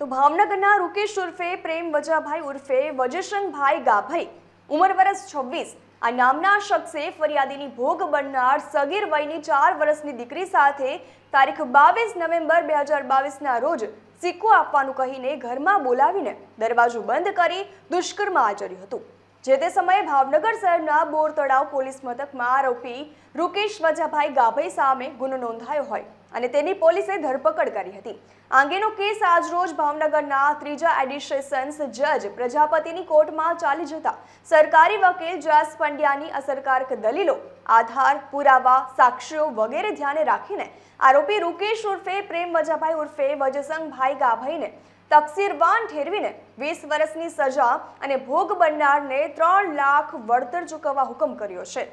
તો ભાવનગરના રૂકેશ ઉર્ફે પ્રેમ વજાભાઈ ઉર્ફે વજેશંગભાઈ ગાભાઈ ઉંમર વર્ષ છવ્વીસ આ નામના શખ્સે ફરિયાદીની ભોગ બનનાર સગીર વયની ચાર વર્ષની દીકરી સાથે તારીખ બાવીસ નવેમ્બર બે હજાર બાવીસના રોજ સિક્કો આપવાનું કહીને ઘરમાં બોલાવીને દરવાજો બંધ કરી દુષ્કર્મ આચર્યું હતું જે તે સમયે ભાવનગર શહેરના બોર તળાવ પોલીસ મથકમાં આરોપી રૂકેશ વજાભાઈ ગાભાઈ સામે ગુનો નોંધાયો હોય અને તેની પોલીસે ધરપકડ કરી હતી આંગેનો અંગેનો કેસ આજરોજ ભાવનગરના ત્રીજા એડિશન્સ જજ પ્રજાપતિની કોર્ટમાં ચાલી જતા સરકારી વકીલ જયાસ પંડ્યાની અસરકારક દલીલો આધાર પુરાવા સાક્ષીઓ વગેરે ધ્યાને રાખીને આરોપી રૂકેશ ઉર્ફે પ્રેમ વજાભાઈ ઉર્ફે વજસંગભાઈ ગાભાઈને તકસીરવાન ઠેરવીને વીસ વર્ષની સજા અને ભોગ બનનારને ત્રણ લાખ વળતર ચૂકવવા હુકમ કર્યો છે